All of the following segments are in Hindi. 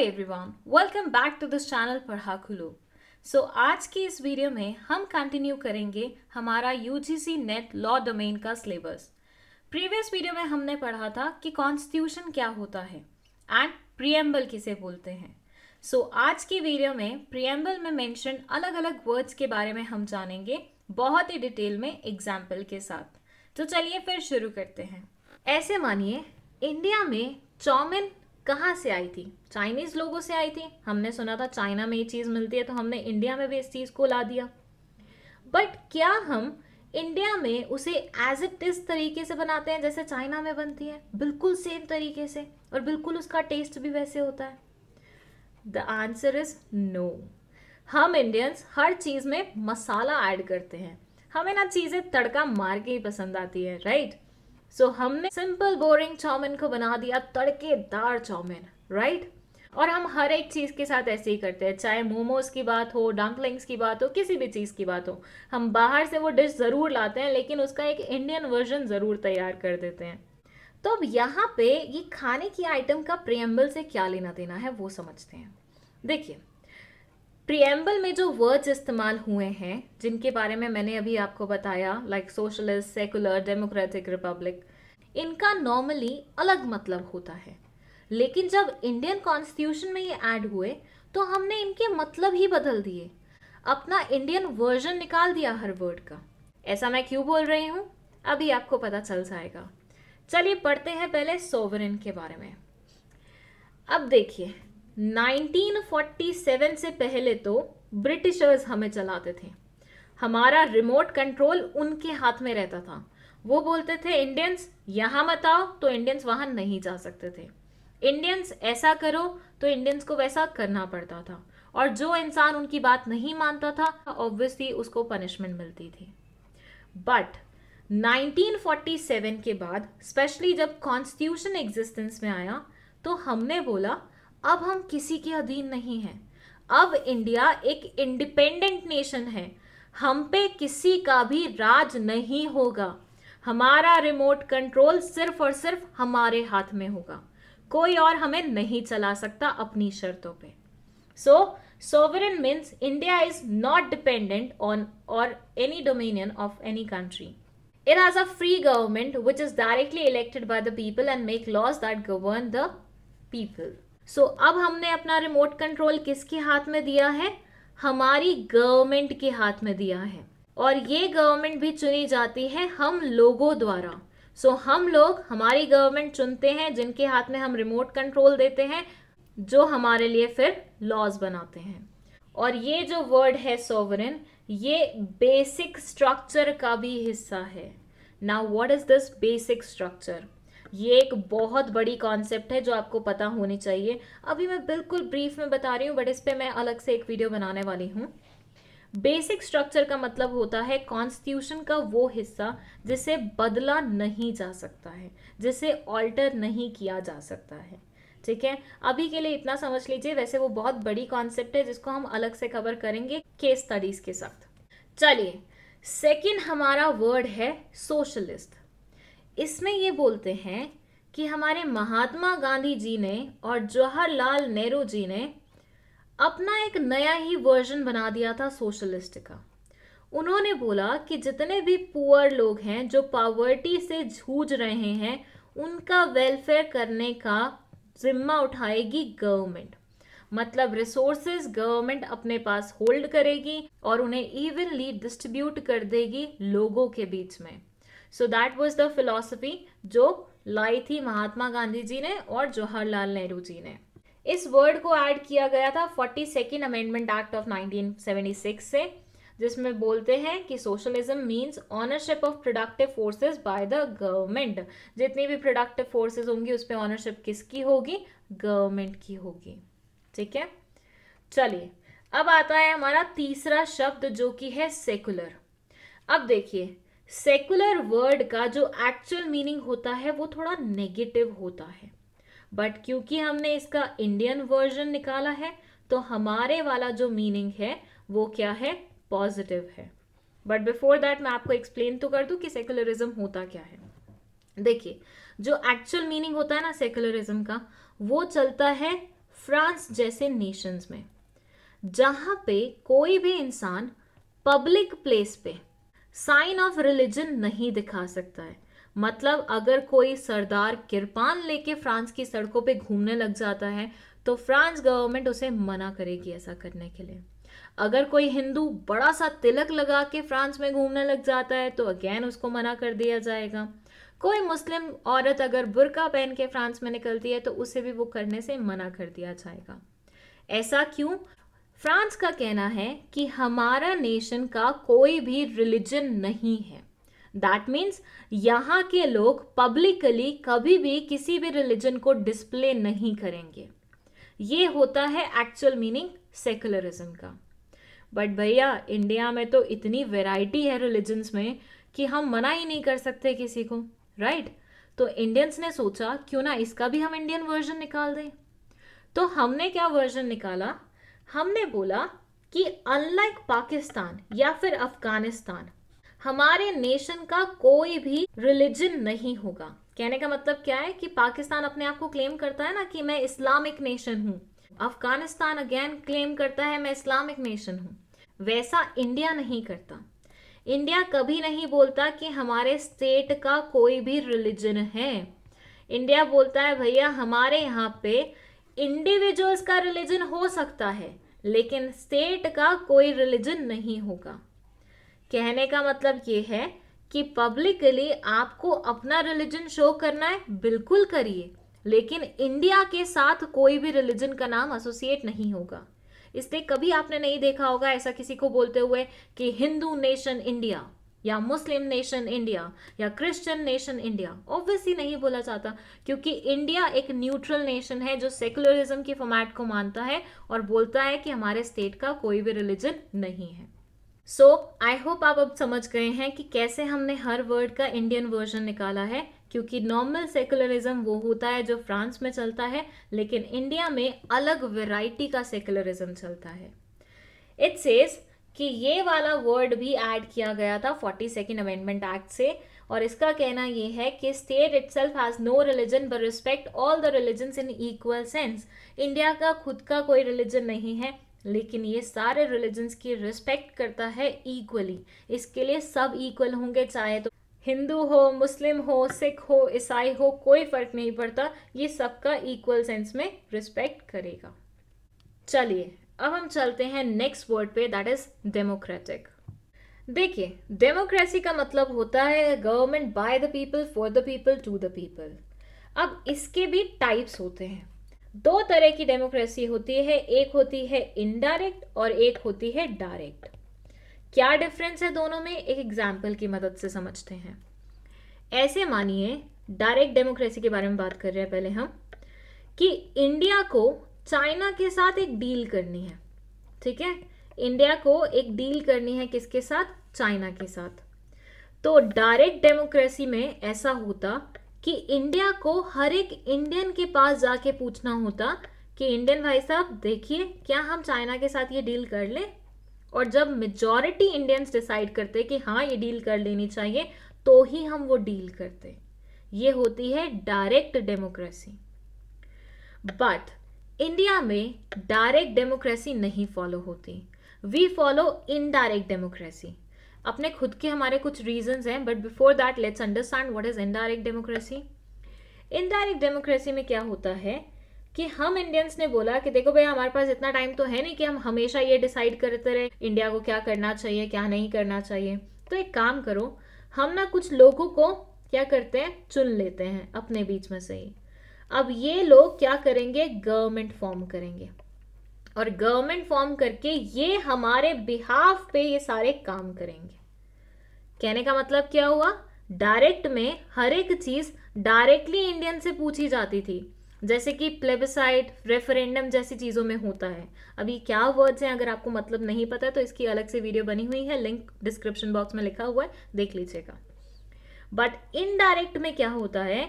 Everyone welcome back to this channel पढ़ा खुलू सो आज की इस वीडियो में हम कंटिन्यू करेंगे हमारा यूजीसी नेट लॉ डोमेन का सिलेबस प्रीवियस वीडियो में हमने पढ़ा था कि कॉन्स्टिट्यूशन क्या होता है एंड प्रियम्बल किसे बोलते हैं सो so, आज की वीडियो में प्रियम्बल में मेंशन अलग अलग वर्ड्स के बारे में हम जानेंगे बहुत ही डिटेल में एग्जाम्पल के साथ तो चलिए फिर शुरू करते हैं ऐसे मानिए इंडिया में चौमिन कहाँ से आई थी चाइनीज़ लोगों से आई थी हमने सुना था चाइना में ये चीज़ मिलती है तो हमने इंडिया में भी इस चीज़ को ला दिया बट क्या हम इंडिया में उसे एज इट इज तरीके से बनाते हैं जैसे चाइना में बनती है बिल्कुल सेम तरीके से और बिल्कुल उसका टेस्ट भी वैसे होता है द आंसर इज नो हम इंडियंस हर चीज़ में मसाला ऐड करते हैं हमें ना चीज़ें तड़का मार के ही पसंद आती है राइट सो so, हमने सिंपल बोरिंग चाउमिन को बना दिया तड़केदार चाउमिन राइट और हम हर एक चीज़ के साथ ऐसे ही करते हैं चाहे मोमोज की बात हो डम्पलिंग्स की बात हो किसी भी चीज़ की बात हो हम बाहर से वो डिश ज़रूर लाते हैं लेकिन उसका एक इंडियन वर्जन ज़रूर तैयार कर देते हैं तो अब यहाँ पे ये खाने की आइटम का प्रियम्बल से क्या लेना देना है वो समझते हैं देखिए प्रियम्बल में जो वर्ड्स इस्तेमाल हुए हैं जिनके बारे में मैंने अभी आपको बताया like socialist secular democratic republic इनका नॉर्मली अलग मतलब होता है लेकिन जब इंडियन कॉन्स्टिट्यूशन में ये ऐड हुए तो हमने इनके मतलब ही बदल दिए अपना इंडियन वर्जन निकाल दिया हर वर्ड का ऐसा मैं क्यों बोल रही हूँ अभी आपको पता चल जाएगा चलिए पढ़ते हैं पहले सोवरिन के बारे में अब देखिए 1947 से पहले तो ब्रिटिशर्स हमें चलाते थे हमारा रिमोट कंट्रोल उनके हाथ में रहता था वो बोलते थे इंडियंस यहाँ मत आओ तो इंडियंस वहाँ नहीं जा सकते थे इंडियंस ऐसा करो तो इंडियंस को वैसा करना पड़ता था और जो इंसान उनकी बात नहीं मानता था ऑब्वियसली उसको पनिशमेंट मिलती थी बट 1947 के बाद स्पेशली जब कॉन्स्टिट्यूशन एग्जिस्टेंस में आया तो हमने बोला अब हम किसी के अधीन नहीं है अब इंडिया एक इंडिपेंडेंट नेशन है हम पे किसी का भी राज नहीं होगा हमारा रिमोट कंट्रोल सिर्फ और सिर्फ हमारे हाथ में होगा कोई और हमें नहीं चला सकता अपनी शर्तों पे so sovereign means India is not dependent on और any dominion of any country it has a free government which is directly elected by the people and make laws that govern the people so so, अब हमने अपना रिमोट कंट्रोल किसके हाथ में दिया है हमारी गवर्नमेंट के हाथ में दिया है और ये गवर्नमेंट भी चुनी जाती है हम लोगों द्वारा सो so, हम लोग हमारी गवर्नमेंट चुनते हैं जिनके हाथ में हम रिमोट कंट्रोल देते हैं जो हमारे लिए फिर लॉज बनाते हैं और ये जो वर्ड है सोवरिन ये बेसिक स्ट्रक्चर का भी हिस्सा है now what is this basic structure ये एक बहुत बड़ी कॉन्सेप्ट है जो आपको पता होनी चाहिए अभी मैं बिल्कुल ब्रीफ में बता रही हूँ बट इस पर मैं अलग से एक वीडियो बनाने वाली हूँ बेसिक स्ट्रक्चर का मतलब होता है कॉन्स्टिट्यूशन का वो हिस्सा जिसे बदला नहीं जा सकता है जिसे ऑल्टर नहीं किया जा सकता है ठीक है अभी के लिए इतना समझ लीजिए वैसे वो बहुत बड़ी कॉन्सेप्ट है जिसको हम अलग से कवर करेंगे केस स्टडीज के साथ चलिए सेकेंड हमारा वर्ड है सोशलिस्ट इसमें ये बोलते हैं कि हमारे महात्मा गांधी जी ने और जवाहरलाल नेहरू जी ने अपना एक नया ही वर्जन बना दिया था सोशलिस्ट का उन्होंने बोला कि जितने भी पुअर लोग हैं जो पावर्टी से जूझ रहे हैं उनका वेलफेयर करने का जिम्मा उठाएगी गवर्नमेंट मतलब रिसोर्सेज गवर्नमेंट अपने पास होल्ड करेगी और उन्हें इवनली डिस्ट्रीब्यूट कर देगी लोगों के बीच में so that was the philosophy जो लाई थी महात्मा गांधी जी ने और जवाहरलाल नेहरू जी ने इस वर्ड को ऐड किया गया था forty second amendment act of nineteen seventy six से जिसमें बोलते हैं कि socialism means ownership of productive forces by the government जितनी भी प्रोडक्टिव फोर्सेस होंगी उस पर ऑनरशिप किसकी होगी गवर्नमेंट की होगी ठीक है चलिए अब आता है हमारा तीसरा शब्द जो कि है सेकुलर अब देखिए सेकुलर वर्ड का जो एक्चुअल मीनिंग होता है वो थोड़ा नेगेटिव होता है बट क्योंकि हमने इसका इंडियन वर्जन निकाला है तो हमारे वाला जो मीनिंग है वो क्या है पॉजिटिव है बट बिफोर दैट मैं आपको एक्सप्लेन तो कर दूं कि सेकुलरिज्म होता क्या है देखिए जो एक्चुअल मीनिंग होता है ना सेकुलरिज्म का वो चलता है फ्रांस जैसे नेशंस में जहाँ पे कोई भी इंसान पब्लिक प्लेस पे साइन ऑफ रिलीजन नहीं दिखा सकता है मतलब अगर कोई सरदार किरपान लेके फ्रांस की सड़कों पे घूमने लग जाता है तो फ्रांस गवर्नमेंट उसे मना करेगी ऐसा करने के लिए अगर कोई हिंदू बड़ा सा तिलक लगा के फ्रांस में घूमने लग जाता है तो अगेन उसको मना कर दिया जाएगा कोई मुस्लिम औरत अगर बुरका पहन के फ्रांस में निकलती है तो उसे भी वो करने से मना कर दिया जाएगा ऐसा क्यों फ्रांस का कहना है कि हमारा नेशन का कोई भी रिलीजन नहीं है दैट मीन्स यहाँ के लोग पब्लिकली कभी भी किसी भी रिलीजन को डिस्प्ले नहीं करेंगे ये होता है एक्चुअल मीनिंग सेकुलरिज्म का बट भैया इंडिया में तो इतनी वेराइटी है रिलीजन्स में कि हम मना ही नहीं कर सकते किसी को राइट right? तो इंडियंस ने सोचा क्यों ना इसका भी हम इंडियन वर्जन निकाल दें तो हमने क्या वर्जन निकाला हमने बोला कि अनलाइक पाकिस्तान या फिर अफगानिस्तान हमारे नेशन का कोई भी रिलीजन नहीं होगा कहने का मतलब क्या है कि पाकिस्तान अपने आप को क्लेम करता है ना कि मैं इस्लामिक नेशन हूँ अफगानिस्तान अगेन क्लेम करता है मैं इस्लामिक नेशन हूँ वैसा इंडिया नहीं करता इंडिया कभी नहीं बोलता कि हमारे स्टेट का कोई भी रिलीजन है इंडिया बोलता है भैया हमारे यहाँ पे इंडिविजुअल्स का रिलीजन हो सकता है लेकिन स्टेट का कोई रिलीजन नहीं होगा कहने का मतलब ये है कि पब्लिकली आपको अपना रिलीजन शो करना है बिल्कुल करिए लेकिन इंडिया के साथ कोई भी रिलीजन का नाम एसोसिएट नहीं होगा इसलिए कभी आपने नहीं देखा होगा ऐसा किसी को बोलते हुए कि हिंदू नेशन इंडिया या मुस्लिम नेशन इंडिया या क्रिश्चियन नेशन इंडिया ऑब्वियसली नहीं बोला जाता क्योंकि इंडिया एक न्यूट्रल नेशन है जो सेकुलरिज्म के फॉर्मेट को मानता है और बोलता है कि हमारे स्टेट का कोई भी रिलीजन नहीं है सो आई होप आप अब समझ गए हैं कि कैसे हमने हर वर्ड का इंडियन वर्जन निकाला है क्योंकि नॉर्मल सेकुलरिज्म वो होता है जो फ्रांस में चलता है लेकिन इंडिया में अलग वेराइटी का सेकुलरिज्म चलता है इट सेज़ कि ये वाला वर्ड भी ऐड किया गया था फोर्टी सेकेंड अमेंडमेंट एक्ट से और इसका कहना ये है कि state itself has no religion but respect all the religion in equal sense India का खुद का कोई रिलीजन नहीं है लेकिन ये सारे रिलीजन्स की रिस्पेक्ट करता है इक्वली इसके लिए सब इक्वल होंगे चाहे तो हिंदू हो मुस्लिम हो सिख हो ईसाई हो कोई फ़र्क नहीं पड़ता ये सबका इक्वल सेंस में रिस्पेक्ट करेगा चलिए अब हम चलते हैं नेक्स्ट वर्ड पे दैट इज डेमोक्रेटिक देखिए डेमोक्रेसी का मतलब होता है government by the people for the people to the people अब इसके भी टाइप्स होते हैं दो तरह की डेमोक्रेसी होती है एक होती है इनडायरेक्ट और एक होती है डायरेक्ट क्या डिफरेंस है दोनों में एक एग्जाम्पल की मदद से समझते हैं ऐसे मानिए डायरेक्ट डेमोक्रेसी के बारे में बात कर रहे हैं पहले हम कि इंडिया को चाइना के साथ एक डील करनी है ठीक है इंडिया को एक डील करनी है किसके साथ चाइना के साथ तो डायरेक्ट डेमोक्रेसी में ऐसा होता कि इंडिया को हर एक इंडियन के पास जाके पूछना होता कि इंडियन भाई साहब देखिए क्या हम चाइना के साथ ये डील कर लें और जब मेजॉरिटी इंडियंस डिसाइड करते कि हाँ ये डील कर लेनी चाहिए तो ही हम वो डील करते ये होती है डायरेक्ट डेमोक्रेसी बट इंडिया में डायरेक्ट डेमोक्रेसी नहीं फॉलो होती वी फॉलो इनडायरेक्ट डेमोक्रेसी अपने खुद के हमारे कुछ रीजंस हैं but before that let's understand what is indirect democracy indirect democracy में क्या होता है कि हम इंडियंस ने बोला कि देखो भाई हमारे पास इतना टाइम तो है नहीं कि हम हमेशा ये डिसाइड करते रहे इंडिया को क्या करना चाहिए क्या नहीं करना चाहिए तो एक काम करो हम ना कुछ लोगों को क्या करते हैं चुन लेते हैं अपने बीच में से ही अब ये लोग क्या करेंगे गवर्नमेंट फॉर्म करेंगे और गवर्नमेंट फॉर्म करके ये हमारे बिहाफ पे ये सारे काम करेंगे कहने का मतलब क्या हुआ डायरेक्ट में हर एक चीज डायरेक्टली इंडियन से पूछी जाती थी जैसे कि प्लेबसाइट रेफरेंडम जैसी चीज़ों में होता है अभी क्या वर्ड्स हैं अगर आपको मतलब नहीं पता है तो इसकी अलग से वीडियो बनी हुई है लिंक डिस्क्रिप्शन बॉक्स में लिखा हुआ है देख लीजिएगा बट इनडायरेक्ट में क्या होता है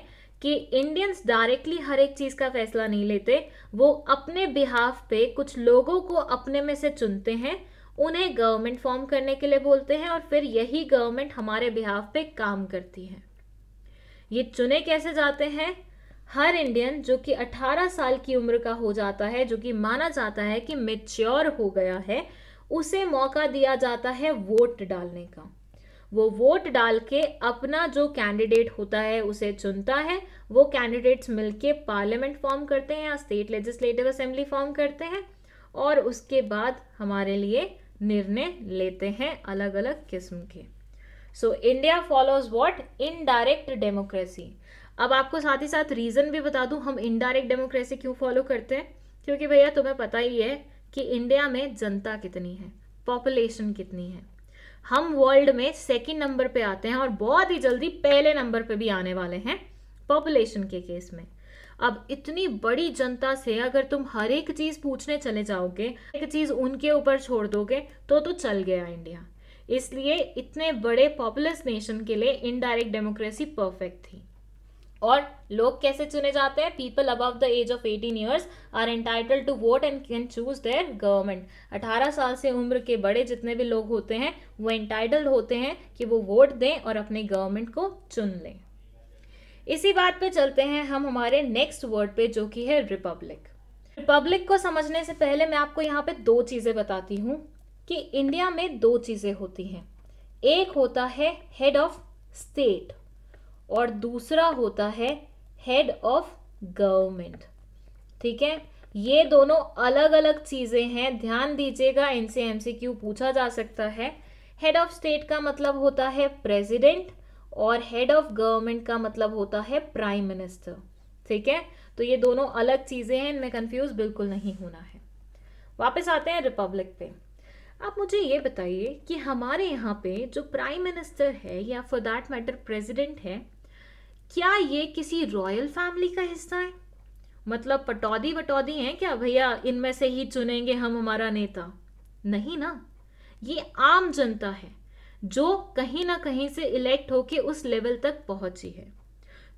कि इंडियंस डायरेक्टली हर एक चीज़ का फैसला नहीं लेते वो अपने बिहाफ पे कुछ लोगों को अपने में से चुनते हैं उन्हें गवर्नमेंट फॉर्म करने के लिए बोलते हैं और फिर यही गवर्नमेंट हमारे बिहाफ पे काम करती है ये चुने कैसे जाते हैं हर इंडियन जो कि 18 साल की उम्र का हो जाता है जो कि माना जाता है कि मेच्योर हो गया है उसे मौका दिया जाता है वोट डालने का वो वोट डाल के अपना जो कैंडिडेट होता है उसे चुनता है वो कैंडिडेट्स मिलके पार्लियामेंट फॉर्म करते हैं या स्टेट लेजिस्लेटिव असेंबली फॉर्म करते हैं और उसके बाद हमारे लिए निर्णय लेते हैं अलग अलग किस्म के so India follows what indirect democracy अब आपको साथ ही साथ रीज़न भी बता दूं हम इनडायरेक्ट डेमोक्रेसी क्यों फॉलो करते हैं क्योंकि भैया तुम्हें पता ही है कि इंडिया में जनता कितनी है पॉपुलेशन कितनी है हम वर्ल्ड में सेकेंड नंबर पे आते हैं और बहुत ही जल्दी पहले नंबर पे भी आने वाले हैं पॉपुलेशन के केस में अब इतनी बड़ी जनता से अगर तुम हर एक चीज़ पूछने चले जाओगे एक चीज़ उनके ऊपर छोड़ दोगे तो तो चल गया इंडिया इसलिए इतने बड़े पॉपुलस नेशन के लिए इनडायरेक्ट डेमोक्रेसी परफेक्ट थी और लोग कैसे चुने जाते हैं people above the age of eighteen years are entitled to vote and can choose their government अठारह साल से उम्र के बड़े जितने भी लोग होते हैं वो एंटाइटल्ड होते हैं कि वो वोट दें और अपने गवर्नमेंट को चुन लें इसी बात पे चलते हैं हम हमारे नेक्स्ट वर्ड पे जो कि है रिपब्लिक रिपब्लिक को समझने से पहले मैं आपको यहाँ पे दो चीज़ें बताती हूँ कि इंडिया में दो चीज़ें होती हैं एक होता है हेड ऑफ स्टेट और दूसरा होता है हेड ऑफ गवर्नमेंट ठीक है ये दोनों अलग अलग चीज़ें हैं ध्यान दीजिएगा इनसे एमसीक्यू पूछा जा सकता है हेड ऑफ स्टेट का मतलब होता है प्रेसिडेंट और हेड ऑफ गवर्नमेंट का मतलब होता है प्राइम मिनिस्टर ठीक है तो ये दोनों अलग चीज़ें हैं इनमें कंफ्यूज बिल्कुल नहीं होना है वापस आते हैं रिपब्लिक पे आप मुझे ये बताइए कि हमारे यहाँ पे जो प्राइम मिनिस्टर है या फॉर दैट मैटर प्रेसिडेंट है क्या ये किसी रॉयल फैमिली का हिस्सा है मतलब पटौदी वटौदी हैं क्या भैया इनमें से ही चुनेंगे हम हमारा नेता नहीं ना ये आम जनता है जो कहीं ना कहीं से इलेक्ट होके उस लेवल तक पहुंची है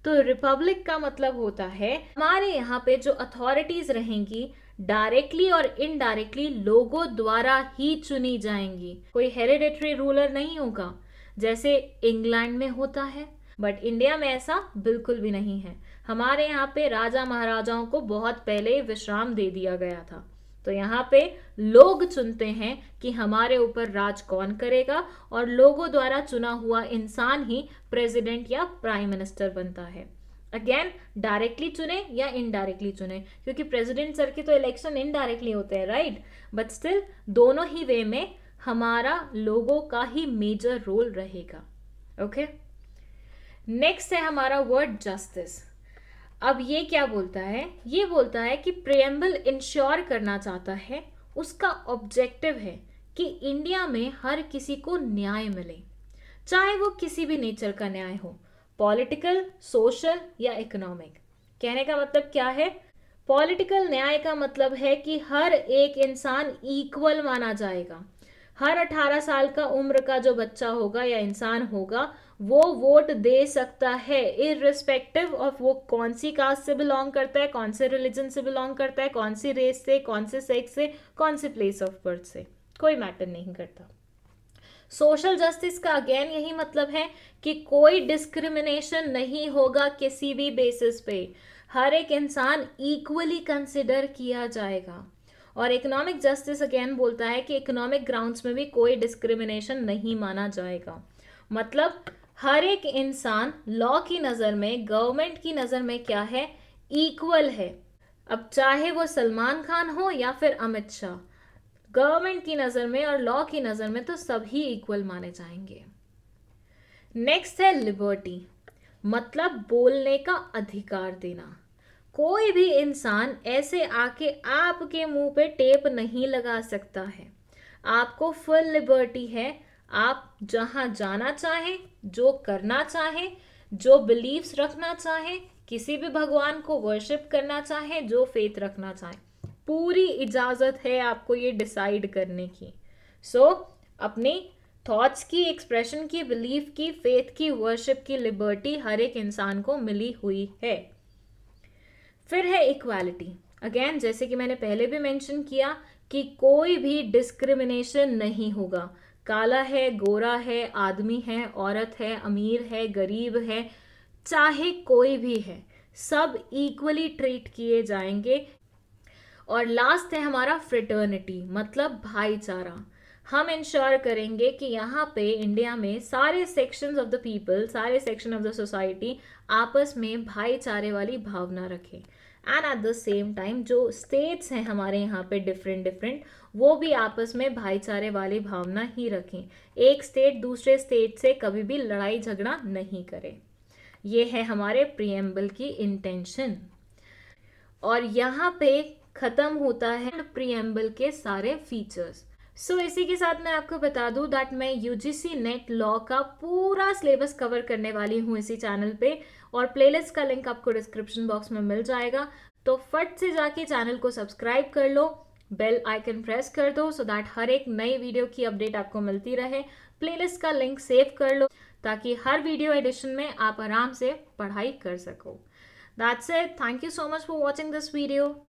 तो रिपब्लिक का मतलब होता है हमारे यहाँ पे जो अथॉरिटीज रहेंगी डायरेक्टली और इनडायरेक्टली लोगों द्वारा ही चुनी जाएंगी कोई हेरिडेटरी रूलर नहीं होगा जैसे इंग्लैंड में होता है बट इंडिया में ऐसा बिल्कुल भी नहीं है हमारे यहाँ पे राजा महाराजाओं को बहुत पहले विश्राम दे दिया गया था तो यहाँ पे लोग चुनते हैं कि हमारे ऊपर राज कौन करेगा और लोगों द्वारा चुना हुआ इंसान ही प्रेसिडेंट या प्राइम मिनिस्टर बनता है अगेन डायरेक्टली चुने या इनडायरेक्टली चुने क्योंकि प्रेसिडेंट सर के तो इलेक्शन इनडायरेक्टली होते हैं राइट बट स्टिल दोनों ही वे में हमारा लोगों का ही मेजर रोल रहेगा ओके okay? नेक्स्ट है हमारा वर्ड जस्टिस अब ये क्या बोलता है ये बोलता है कि प्रियम्बल इंश्योर करना चाहता है उसका ऑब्जेक्टिव है कि इंडिया में हर किसी को न्याय मिले चाहे वो किसी भी नेचर का न्याय हो पॉलिटिकल सोशल या इकोनॉमिक कहने का मतलब क्या है पॉलिटिकल न्याय का मतलब है कि हर एक इंसान इक्वल माना जाएगा हर 18 साल का उम्र का जो बच्चा होगा या इंसान होगा वो वोट दे सकता है इरिस्पेक्टिव ऑफ वो कौन सी कास्ट से बिलोंग करता है कौन से रिलीजन से बिलोंग करता है कौन सी रेस से कौन से सेक्स से कौन से प्लेस ऑफ बर्थ से कोई मैटर नहीं करता सोशल जस्टिस का अगेन यही मतलब है कि कोई डिस्क्रिमिनेशन नहीं होगा किसी भी बेसिस पे हर एक इंसान इक्वली कंसिडर किया जाएगा और इकोनॉमिक जस्टिस अगेन बोलता है कि इकोनॉमिक ग्राउंड्स में भी कोई डिस्क्रिमिनेशन नहीं माना जाएगा मतलब हर एक इंसान लॉ की नज़र में गवर्नमेंट की नज़र में क्या है इक्वल है अब चाहे वो सलमान खान हो या फिर अमित शाह गवर्नमेंट की नज़र में और लॉ की नज़र में तो सभी इक्वल माने जाएंगे नेक्स्ट है लिबर्टी मतलब बोलने का अधिकार देना कोई भी इंसान ऐसे आके आपके मुंह पे टेप नहीं लगा सकता है आपको फुल लिबर्टी है आप जहाँ जाना चाहें जो करना चाहें जो बिलीव्स रखना चाहें किसी भी भगवान को वर्शिप करना चाहें जो फेथ रखना चाहें पूरी इजाज़त है आपको ये डिसाइड करने की सो so, अपनी थॉट्स की एक्सप्रेशन की बिलीफ की फेथ की वर्शिप की लिबर्टी हर एक इंसान को मिली हुई है फिर है इक्वालिटी अगेन जैसे कि मैंने पहले भी मेंशन किया कि कोई भी डिस्क्रिमिनेशन नहीं होगा काला है गोरा है आदमी है औरत है अमीर है गरीब है चाहे कोई भी है सब इक्वली ट्रीट किए जाएंगे और लास्ट है हमारा फ्रेटर्निटी मतलब भाईचारा हम इंश्योर करेंगे कि यहाँ पे इंडिया में सारे सेक्शंस ऑफ द पीपल सारे सेक्शन ऑफ द सोसाइटी आपस में भाईचारे वाली भावना रखें and at the same time जो स्टेट्स हैं हमारे यहाँ पे डिफरेंट डिफरेंट वो भी आपस में भाईचारे वाली भावना ही रखें एक स्टेट दूसरे स्टेट से कभी भी लड़ाई झगड़ा नहीं करे ये है हमारे प्रियम्बल की इंटेंशन और यहाँ पे ख़त्म होता है प्रियम्बल के सारे फीचर्स सो so, इसी के साथ मैं आपको बता दूं दैट मैं यूजीसी नेट लॉ का पूरा सिलेबस कवर करने वाली हूँ इसी चैनल पे और प्लेलिस्ट का लिंक आपको डिस्क्रिप्शन बॉक्स में मिल जाएगा तो फट से जाके चैनल को सब्सक्राइब कर लो बेल आइकन प्रेस कर दो सो दैट हर एक नई वीडियो की अपडेट आपको मिलती रहे प्लेलिस्ट का लिंक सेव कर लो ताकि हर वीडियो एडिशन में आप आराम से पढ़ाई कर सको that's a thank you so much for watching this video